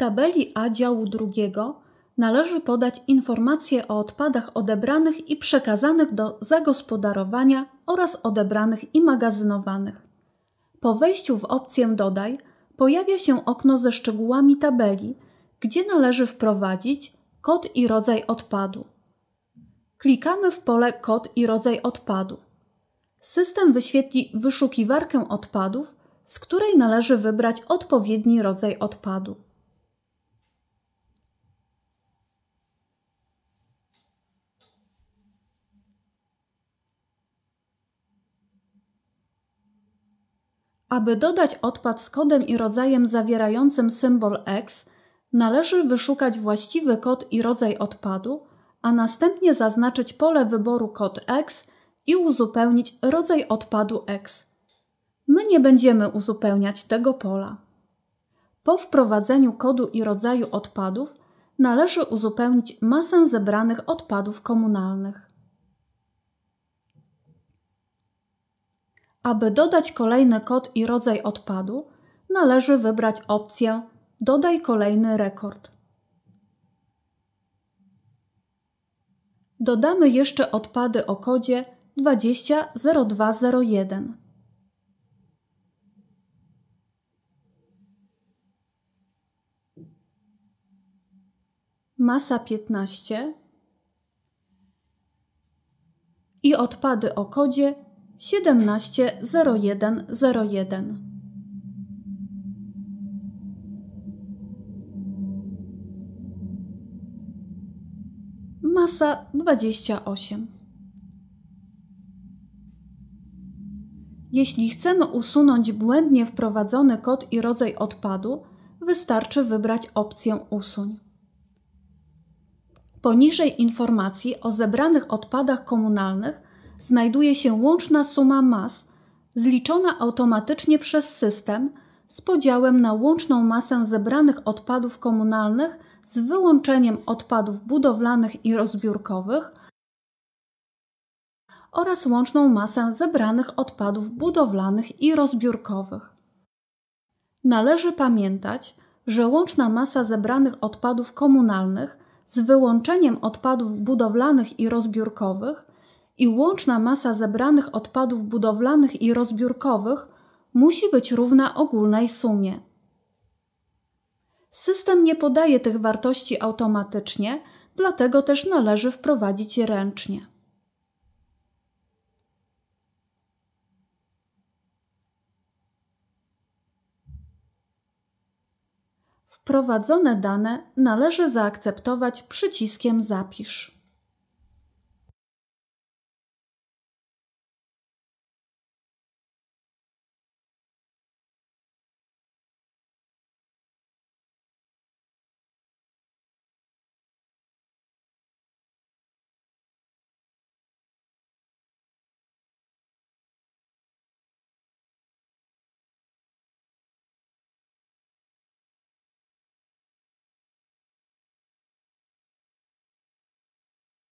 tabeli A działu drugiego należy podać informacje o odpadach odebranych i przekazanych do zagospodarowania oraz odebranych i magazynowanych. Po wejściu w opcję Dodaj pojawia się okno ze szczegółami tabeli, gdzie należy wprowadzić kod i rodzaj odpadu. Klikamy w pole Kod i rodzaj odpadu. System wyświetli wyszukiwarkę odpadów, z której należy wybrać odpowiedni rodzaj odpadu. Aby dodać odpad z kodem i rodzajem zawierającym symbol X, należy wyszukać właściwy kod i rodzaj odpadu, a następnie zaznaczyć pole wyboru kod X i uzupełnić rodzaj odpadu X. My nie będziemy uzupełniać tego pola. Po wprowadzeniu kodu i rodzaju odpadów należy uzupełnić masę zebranych odpadów komunalnych. Aby dodać kolejny kod i rodzaj odpadu, należy wybrać opcję Dodaj kolejny rekord. Dodamy jeszcze odpady o kodzie 200201. Masa 15 i odpady o kodzie 170101. Masa 28. Jeśli chcemy usunąć błędnie wprowadzony kod i rodzaj odpadu, wystarczy wybrać opcję Usuń. Poniżej informacji o zebranych odpadach komunalnych znajduje się łączna suma mas, zliczona automatycznie przez system z podziałem na łączną masę zebranych odpadów komunalnych z wyłączeniem odpadów budowlanych i rozbiórkowych oraz łączną masę zebranych odpadów budowlanych i rozbiórkowych. Należy pamiętać, że łączna masa zebranych odpadów komunalnych z wyłączeniem odpadów budowlanych i rozbiórkowych i łączna masa zebranych odpadów budowlanych i rozbiórkowych musi być równa ogólnej sumie. System nie podaje tych wartości automatycznie, dlatego też należy wprowadzić je ręcznie. Wprowadzone dane należy zaakceptować przyciskiem Zapisz.